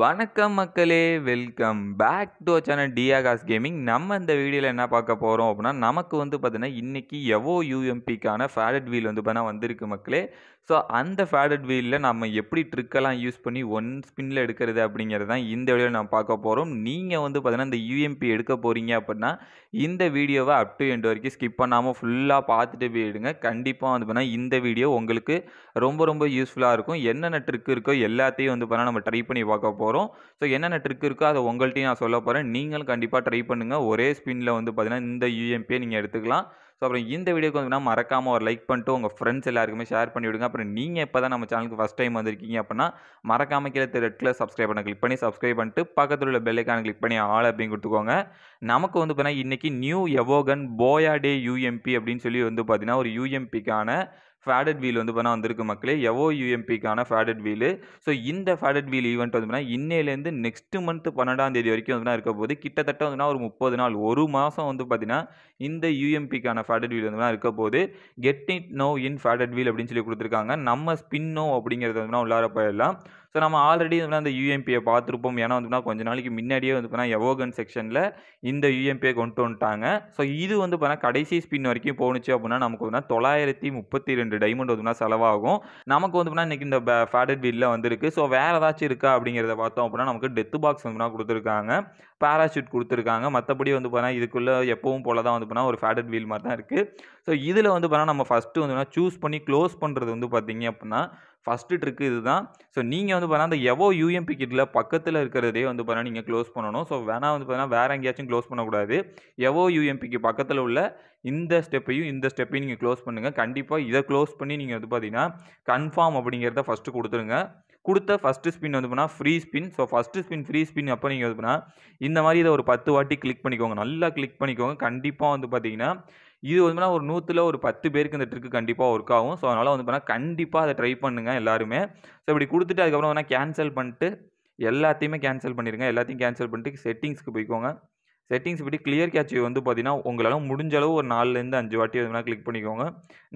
வணக்கம் மக்களே welcome back to channel டியாகாஸ் கேமிங் நம்ம இந்த வீடியோவில் என்ன பார்க்க போகிறோம் அப்படின்னா நமக்கு வந்து பார்த்தீங்கன்னா இன்றைக்கி எவோ யூஎம்பிக்கான ஃபேடட் வீல் வந்து பார்த்தீங்கன்னா வந்திருக்கு மக்களே ஸோ அந்த ஃபேடட் வீலில் நம்ம எப்படி ட்ரிக்கெல்லாம் யூஸ் பண்ணி ஒன் ஸ்பின்னில் எடுக்கிறது அப்படிங்கிறது தான் இந்த வீடியோவில் நம்ம பார்க்க போகிறோம் நீங்கள் வந்து பார்த்தீங்கன்னா இந்த யூஎம்பி எடுக்க போகிறீங்க அப்படின்னா இந்த வீடியோவை அப் டு எண்ட் வரைக்கும் ஸ்கிப் பண்ணாமல் ஃபுல்லாக பார்த்துட்டு போயிடுங்க கண்டிப்பாக வந்து பார்த்தீங்கன்னா இந்த வீடியோ உங்களுக்கு ரொம்ப ரொம்ப யூஸ்ஃபுல்லாக இருக்கும் என்னென்ன ட்ரிக் இருக்கோ எல்லாத்தையும் வந்து பார்த்தீங்கன்னா நம்ம ட்ரை பண்ணி பார்க்க போகிறோம் போகிறோம் ஸோ என்னென்ன ட்ரிக் இருக்கோ அதை உங்கள்கிட்டையும் நான் சொல்ல போகிறேன் நீங்களும் கண்டிப்பாக ட்ரை பண்ணுங்கள் ஒரே ஸ்பின்ல வந்து பார்த்தீங்கன்னா இந்த யூஎம்பியை நீங்கள் எடுத்துக்கலாம் ஸோ அப்புறம் இந்த வீடியோக்கு வந்து மறக்காமல் ஒரு லைக் பண்ணிட்டு உங்கள் ஃப்ரெண்ட்ஸ் எல்லாருக்குமே ஷேர் பண்ணி விடுங்க அப்புறம் நீங்கள் இப்போ தான் நம்ம சேனலுக்கு ஃபஸ்ட் டைம் வந்திருக்கீங்க அப்படின்னா மறக்காமல் கீழே ரெட் கலர் சப்ஸ்கிரைப் பண்ண கிளிக் பண்ணி சப்ஸ்கிரைப் பண்ணிட்டு பக்கத்தில் உள்ள பெல்லைக்கான கிளிக் பண்ணி ஆள் அப்படின்னு கொடுத்துக்கோங்க நமக்கு வந்து பார்த்தீங்கன்னா இன்றைக்கி நியூ எவோகன் போயா டே யூஎம்பி அப்படின்னு சொல்லி வந்து பார்த்தீங்கன்னா ஒரு யூஎம்பிக்கான ஃபேடட் வீல் வந்து பண்ணால் வந்திருக்கு மக்களே எவோ யூஎம்பிக்கான ஃபேடட் வீலு ஸோ இந்த ஃபேடட் வீல் ஈவெண்ட் வந்து பண்ணால் இன்னையிலேருந்து நெக்ஸ்ட் மந்த் பன்னெண்டாம் தேதி வரைக்கும் வந்து இருக்க போது கிட்டத்தட்ட வந்து ஒரு முப்பது நாள் ஒரு மாதம் வந்து பார்த்தீங்கன்னா இந்த யூஎம்பிக்கான ஃபேடட் வீல் வந்து இருக்க போது get it now in faded wheel அப்படின்னு சொல்லி கொடுத்துருக்காங்க நம்ம ஸ்பின் நோ அப்படிங்கிறது வந்து உள்ளார போயிடலாம் ஸோ நம்ம ஆல்ரெடி வந்து அந்த யூஎம்பியை பார்த்துருப்போம் ஏன்னா வந்து கொஞ்ச நாளைக்கு முன்னாடியே வந்து எவோகன் செக்ஷனில் இந்த யூஎம்பியை கொண்டு வந்துட்டாங்க ஸோ இது வந்து பார்த்தா கடைசி ஸ்பின் வரைக்கும் போணுச்சு அப்படின்னா நமக்கு வந்து தொள்ளாயிரத்தி முப்பத்தி ரெண்டு டைமண்ட் வந்து செலவாகும் நமக்கு வந்து இன்னைக்கு இந்த ஃபேடட் வீலில் வந்துருக்கு ஸோ வேறு ஏதாச்சும் இருக்கா அப்படிங்கிறத பார்த்தோம் அப்படின்னா நமக்கு டெத்து பாக்ஸ் வந்து கொடுத்துருக்காங்க பேராசூட் கொடுத்துருக்காங்க மற்றபடி வந்து பார்த்தா இதுக்குள்ளே எப்பவும் போல தான் வந்து பார்த்தா ஒரு ஃபேடட் வீல் மாதிரி தான் இருக்குது ஸோ இதில் வந்து பார்த்தா நம்ம ஃபஸ்ட்டு வந்து சூஸ் பண்ணி க்ளோஸ் பண்ணுறது வந்து பார்த்திங்க அப்படின்னா ஃபஸ்ட்டு ட்ரிக்கு இது தான் ஸோ நீங்கள் வந்து பார்த்தா அந்த எவோ யூஎம்பி கிட்டில் பக்கத்தில் இருக்கிறதே வந்து பார்த்தா நீங்கள் க்ளோஸ் பண்ணணும் ஸோ வேணால் வந்து பார்த்தா வேறு எங்கேயாச்சும் க்ளோஸ் பண்ணக்கூடாது எவோ யூஎம்பிக்கு பக்கத்தில் உள்ள இந்த ஸ்டெப்பையும் இந்த ஸ்டெப்பையும் நீங்கள் க்ளோஸ் பண்ணுங்கள் கண்டிப்பாக இதை க்ளோஸ் பண்ணி நீங்கள் வந்து பார்த்தீங்கன்னா கன்ஃபார்ம் அப்படிங்கிறத ஃபஸ்ட்டு கொடுத்துருங்க கொடுத்த ஃபஸ்ட்டு ஸ்பின் வந்து பண்ணால் free spin so first spin free spin அப்போ நீங்கள் வந்து இந்த மாதிரி இதை ஒரு பத்து வாட்டி கிளிக் பண்ணிக்கோங்க நல்லா கிளிக் பண்ணிக்கோங்க கண்டிப்பாக வந்து பார்த்தீங்கன்னா இது வந்து ஒரு நூற்றில் ஒரு பத்து பேருக்கு இந்த ட்ரிக்கு கண்டிப்பாக ஒர்க் ஆகும் ஸோ அதனால் வந்து பண்ணால் கண்டிப்பாக அதை ட்ரை பண்ணுங்கள் எல்லாருமே ஸோ இப்படி கொடுத்துட்டு அதுக்கப்புறம் வந்து கேன்சல் பண்ணிட்டு எல்லாத்தையுமே கேன்சல் பண்ணிடுங்க எல்லாத்தையும் கேன்சல் பண்ணிட்டு செட்டிங்ஸ்க்கு போய்க்கோங்க செட்டிங்ஸ் படி கிளியர் கேட்சி வந்து பார்த்தீங்கன்னா உங்களால் முடிஞ்ச அளவு ஒரு நாலுலேருந்து அஞ்சு வாட்டி வந்து கிளிக் பண்ணிக்கோங்க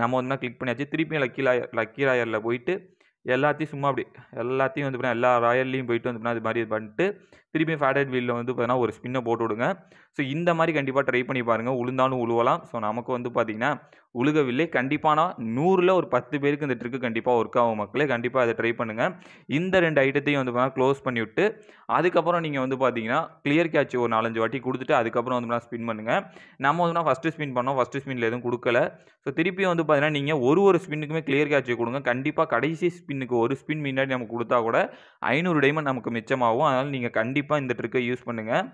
நம்ம வந்து கிளிக் பண்ணியாச்சு திருப்பி லக்கி லாயர் லக்கி லாயரில் போயிட்டு எல்லாத்தையும் சும்மா அப்படி எல்லாத்தையும் வந்து எல்லா ராயல்லையும் போயிட்டு வந்து அது மாதிரி பண்ணிட்டு திருப்பியும் ஃபேடட் வீலில் வந்து பார்த்தீங்கன்னா ஒரு ஸ்பின்னை போட்டு விடுங்க ஸோ இந்த மாதிரி கண்டிப்பாக ட்ரை பண்ணி பாருங்கள் உளுந்தாலும் உழுவலாம் ஸோ நமக்கு வந்து பார்த்திங்கன்னா உழுகவில்லை கண்டிப்பான நூறில் ஒரு பத்து பேருக்கு இந்த ட்ரிக்கு கண்டிப்பாக ஒர்க் ஆகும் மக்களே கண்டிப்பாக அதை ட்ரை பண்ணுங்கள் இந்த ரெண்டு ஐட்டத்தையும் வந்து பார்த்தீங்கன்னா க்ளோஸ் பண்ணிவிட்டு அதுக்கப்புறம் நீங்கள் வந்து பார்த்தீங்கன்னா கிளியர் கேட்ச் ஒரு நாலஞ்சு வாட்டி கொடுத்துட்டு அதுக்கப்புறம் வந்து ஸ்பின் பண்ணுங்கள் நம்ம வந்து ஃபஸ்ட்டு ஸ்பின் பண்ணோம் ஃபஸ்ட்டு ஸ்பின்ல எதுவும் கொடுக்கல ஸோ திருப்பியும் வந்து பார்த்தீங்கன்னா நீங்கள் ஒரு ஒரு ஸ்பின்னுக்குமே கிளியர் கேட்ச் கொடுங்க கண்டிப்பாக கடைசி ஸ்பின்னுக்கு ஒரு ஸ்பின் முன்னாடி நம்ம கொடுத்தா கூட ஐநூறு டைமண்ட் நமக்கு மிச்சமாகும் அதனால் நீங்கள் கண்டிப்பாக கண்டிப்பாக இந்த ட்ரிக்கை யூஸ் பண்ணுங்கள்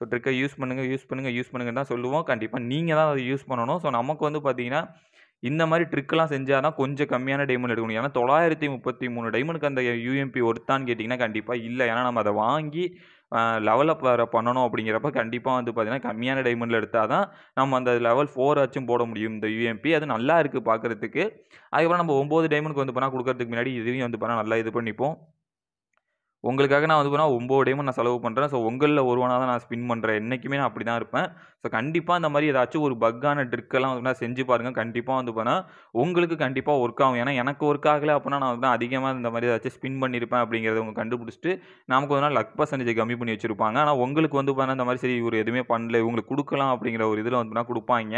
ஸோ ட்ரிக்கை யூஸ் பண்ணுங்கள் யூஸ் பண்ணுங்கள் யூஸ் பண்ணுங்கள் தான் சொல்லுவோம் கண்டிப்பாக நீங்கள் தான் அதை யூஸ் பண்ணணும் ஸோ நமக்கு வந்து பார்த்தீங்கன்னா இந்த மாதிரி ட்ரிக்கெலாம் செஞ்சால் தான் கொஞ்சம் கம்மியான டைமண்ட் எடுக்கணும் ஏன்னா தொள்ளாயிரத்தி முப்பத்தி மூணு டைமண்டுக்கு அந்த யூஎம்பி ஒருத்தான்னு கேட்டிங்கன்னா கண்டிப்பாக இல்லை ஏன்னா நம்ம அதை வாங்கி லெவலப் வேறு பண்ணணும் அப்படிங்கிறப்ப கண்டிப்பாக வந்து பார்த்தீங்கன்னா கம்மியான டைமண்டில் எடுத்தால் தான் நம்ம அந்த லெவல் ஃபோர் ஆச்சும் போட முடியும் இந்த யூஎம்பி அது நல்லா இருக்குது பார்க்குறதுக்கு அதுக்கப்புறம் நம்ம ஒம்பது டைமண்டுக்கு வந்து பண்ணால் கொடுக்கறதுக்கு முன்னாடி இதுவும் வந்து பண்ணால் நல்லா இது பண்ணிப்போம் உங்களுக்காக நான் வந்து போனால் ஒம்பது டைமும் நான் செலவு பண்ணுறேன் ஸோ உங்களில் ஒருவனாக தான் நான் ஸ்பின் பண்ணுறேன் என்றைக்குமே நான் அப்படி தான் இருப்பேன் ஸோ கண்டிப்பாக இந்த மாதிரி ஏதாச்சும் ஒரு பக்கான ட்ரிக்கெல்லாம் வந்து நான் செஞ்சு பாருங்கள் கண்டிப்பாக வந்து போனால் உங்களுக்கு கண்டிப்பாக ஒர்க் ஆகும் ஏன்னா எனக்கு ஒர்க் ஆகலை அப்படின்னா நான் வந்து அதிகமாக இந்த மாதிரி ஏதாச்சும் ஸ்பின் பண்ணியிருப்பேன் அப்படிங்கிறத உங்களுக்கு கண்டுபிடிச்சிட்டு நமக்கு வந்து லக் பர்சன்டேஜ் கம்மி பண்ணி வச்சுருப்பாங்க ஆனால் உங்களுக்கு வந்து பார்த்தா இந்த மாதிரி சரி இவர் எதுவுமே பண்ணல இவங்களுக்கு கொடுக்கலாம் அப்படிங்கிற ஒரு இதில் வந்து கொடுப்பாங்க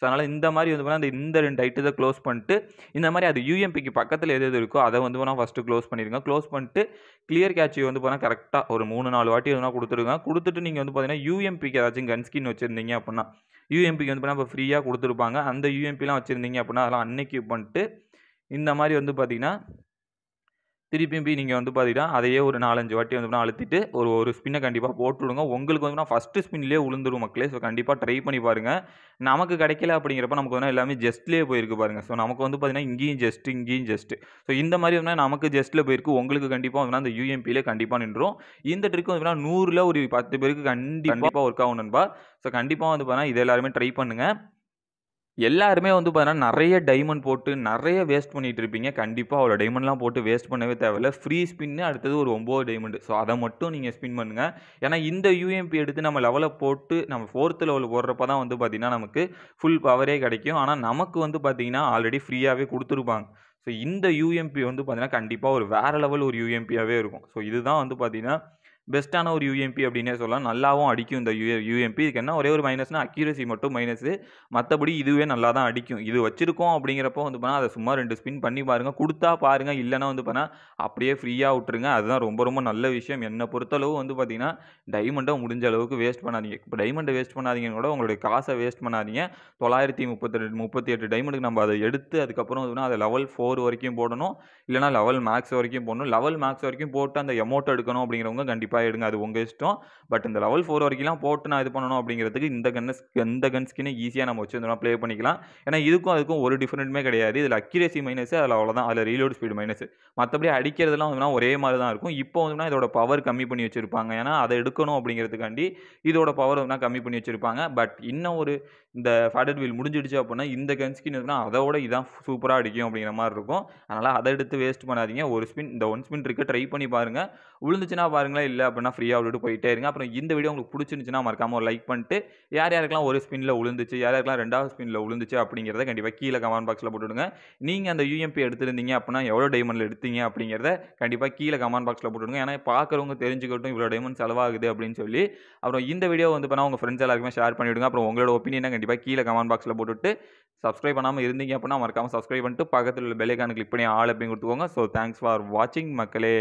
ஸோ அதனால் இந்த மாதிரி வந்து போனால் இந்த ரெண்டு தான் க்ளோஸ் பண்ணிட்டு இந்த மாதிரி அது யூஎம்பிக்கு பக்கத்தில் எது எது இருக்கோ அதை வந்து போனால் ஃபஸ்ட்டு க்ளோஸ் பண்ணிடுங்க க்ளோஸ் பண்ணிட்டு கிளியர் கேட்சி வந்து போனால் கரெக்டாக ஒரு மூணு நாலு வாட்டி எதுனா கொடுத்துருங்க கொடுத்துட்டு நீங்கள் வந்து பார்த்தீங்கன்னா யூஎம்பிக்கு ஏதாச்சும் கன் ஸ்கின் வச்சுருந்தீங்க அப்படின்னா யூஎம்பிக்கு வந்து போனால் இப்போ ஃப்ரீயாக கொடுத்துருப்பாங்க அந்த யூஎம்பிலாம் வச்சுருந்தீங்க அப்படின்னா அதெல்லாம் அன்னைக்கு பண்ணிட்டு இந்த மாதிரி வந்து பார்த்திங்கன்னா திருப்பியும் போய் நீங்கள் வந்து பார்த்தீங்கன்னா அதையே ஒரு நாலஞ்சு வாட்டி வந்து அழுத்திட்டு ஒரு ஒரு ஸ்பின்னை கண்டிப்பாக போட்டு விடுங்க உங்களுக்கு வந்து ஃபஸ்ட்டு ஸ்பின்லேயே உளுந்துடும் மக்களே ஸோ கண்டிப்பாக ட்ரை பண்ணி பாருங்கள் நமக்கு கிடைக்கல அப்படிங்கிறப்ப நமக்கு வந்து எல்லாமே ஜஸ்ட்லேயே போயிருக்கு பாருங்கள் ஸோ நமக்கு வந்து பார்த்தீங்கன்னா இங்கேயும் ஜஸ்ட்டு இங்கேயும் ஜஸ்ட்டு ஸோ இந்த மாதிரி வந்து நமக்கு ஜஸ்ட்டில் போயிருக்கு உங்களுக்கு கண்டிப்பாக வந்து அந்த யூஎம்பியில் கண்டிப்பாக நின்றுரும் இந்த ட்ரிக்கு வந்து நூறில் ஒரு பத்து பேருக்கு கண்டிப்பாக ஒர்க் ஆகணும்பா ஸோ கண்டிப்பாக வந்து பார்த்தீங்கன்னா இது எல்லாருமே ட்ரை பண்ணுங்கள் எல்லாருமே வந்து பார்த்தீங்கன்னா நிறைய டைமண்ட் போட்டு நிறைய வேஸ்ட் பண்ணிகிட்டு இருப்பீங்க கண்டிப்பாக அவ்வளோ டைமண்ட்லாம் போட்டு வேஸ்ட் பண்ணவே தேவையில்ல ஃப்ரீ ஸ்பின்னு அடுத்தது ஒரு ஒம்பது டைமண்ட் ஸோ அதை மட்டும் நீங்கள் ஸ்பின் பண்ணுங்கள் ஏன்னா இந்த யூஎம்பி எடுத்து நம்ம லெவலை போட்டு நம்ம ஃபோர்த்து லெவல் போடுறப்ப தான் வந்து பார்த்திங்கன்னா நமக்கு ஃபுல் பவரே கிடைக்கும் ஆனால் நமக்கு வந்து பார்த்திங்கன்னா ஆல்ரெடி ஃப்ரீயாகவே கொடுத்துருப்பாங்க ஸோ இந்த யூஎம்பி வந்து பார்த்திங்கன்னா கண்டிப்பாக ஒரு வேறு லெவல் ஒரு யூஎம்பியாகவே இருக்கும் ஸோ இதுதான் வந்து பார்த்திங்கன்னா பெஸ்ட்டான ஒரு யூஎம்பி அப்படின்னே சொல்லலாம் நல்லாவும் அடிக்கும் இந்த யூ யூஎம்பி இதுக்கு என்ன ஒரே ஒரு மைனஸ்னால் அக்யூரசி மட்டும் மைனஸு மற்றபடி இதுவே நல்லா தான் அடிக்கும் இது வச்சுருக்கோம் அப்படிங்கிறப்போ வந்து பண்ணால் அதை சும்மா ரெண்டு ஸ்பின் பண்ணி பாருங்கள் கொடுத்தா பாருங்கள் இல்லைனா வந்து பண்ணால் அப்படியே ஃப்ரீயாக விட்டுருங்க அதுதான் ரொம்ப ரொம்ப நல்ல விஷயம் என்னை பொறுத்தளவு வந்து பார்த்திங்கன்னா டைமண்டை முடிஞ்ச அளவுக்கு வேஸ்ட் பண்ணாதீங்க இப்போ டைமண்டை வேஸ்ட் பண்ணாதீங்கன்னு கூட உங்களுடைய காசை வேஸ்ட் பண்ணாதீங்க தொள்ளாயிரத்தி முப்பத்தி ரெண்டு முப்பத்தி எட்டு டைமண்டுக்கு நம்ம அதை எடுத்து அதுக்கப்புறம் வந்து அதை லெவல் ஃபோர் வரைக்கும் போடணும் இல்லைனா லெவல் மேக்ஸ் வரைக்கும் போடணும் லெவல் மேக்ஸ் வரைக்கும் போட்டு அந்த எமௌண்ட் எடுக்கணும் அப்படிங்கிறவங்க கண்டிப்பாக பாய் எடுங்க அது உங்கள் இஷ்டம் பட் இந்த லெவல் ஃபோர் வரைக்கும்லாம் போட்டு நான் இது பண்ணணும் அப்படிங்கிறதுக்கு இந்த கன் இந்த கன் ஈஸியாக நம்ம வச்சுருந்தோம் ப்ளே பண்ணிக்கலாம் ஏன்னா இதுக்கும் அதுக்கும் ஒரு டிஃப்ரெண்ட்டுமே கிடையாது இதில் அக்யூரேசி மைனஸ் அதில் அவ்வளோதான் அதில் ரீலோட் ஸ்பீடு மைனஸ் மற்றபடி அடிக்கிறதுலாம் வந்து ஒரே மாதிரி தான் இருக்கும் இப்போ வந்து இதோட பவர் கம்மி பண்ணி வச்சுருப்பாங்க ஏன்னா அதை எடுக்கணும் அப்படிங்கிறதுக்காண்டி இதோட பவர் வந்து கம்மி பண்ணி வச்சுருப்பாங்க பட் இன்னும் ஒரு இந்த ஃபேடட் வீல் முடிஞ்சிடுச்சு அப்படின்னா இந்த கன் ஸ்கின் இருக்குன்னா அதோட இதான் சூப்பராக அடிக்கும் அப்படிங்கிற மாதிரி இருக்கும் அதனால் அதை எடுத்து வேஸ்ட் பண்ணாதீங்க ஒரு ஸ்பின் இந்த ஒன் ஸ்பின் இருக்குது ட்ரை பண்ணி பாருங்கள் விழுந்துச்சுன்னா பாருங்களேன் இல்லை அப்படின்னா ஃப்ரீயாக விட்டுட்டு போயிட்டே இருங்க அப்புறம் இந்த வீடியோ உங்களுக்கு பிடிச்சிருந்துச்சுன்னா மறக்காமல் ஒரு லைக் பண்ணிட்டு யார் யாருக்கெல்லாம் ஒரு ஸ்பின்ல விழுந்துச்சு யார் யாருக்கெல்லாம் ரெண்டாவது ஸ்பின்ல விழுந்துச்சு அப்படிங்கிறத கண்டிப்பாக கீழே கமெண்ட் பாக்ஸில் போட்டுவிடுங்க நீங்கள் அந்த யூஎம்பி எடுத்திருந்தீங்க அப்படின்னா எவ்வளோ டைமண்டில் எடுத்தீங்க அப்படிங்கிறத கண்டிப்பாக கீழே கமெண்ட் பாக்ஸில் போட்டுவிடுங்க ஏன்னா பார்க்குறவங்க தெரிஞ்சுக்கட்டும் இவ்வளோ டைமண்ட் செலவாகுது அப்படின்னு சொல்லி அப்புறம் இந்த வீடியோ வந்து பண்ணால் உங்கள் ஃப்ரெண்ட்ஸ் எல்லாருக்குமே ஷேர் பண்ணிவிடுங்க அப்புறம் உங்களோட ஒப்பீனியன் கண்டிப்பாக கீழே கமெண்ட் பாக்ஸில் போட்டுவிட்டு சப்ஸ்கிரைப் பண்ணாமல் இருந்தீங்க அப்படின்னா மறக்காமல் சப்ஸ்கிரைப் பண்ணிட்டு பக்கத்தில் உள்ள பெல்லைக்கானு கிளிக் பண்ணி ஆள் அப்படின்னு கொடுத்துக்கோங்க ஸோ தேங்க்ஸ் ஃபார் வாட்சிங் மக்களே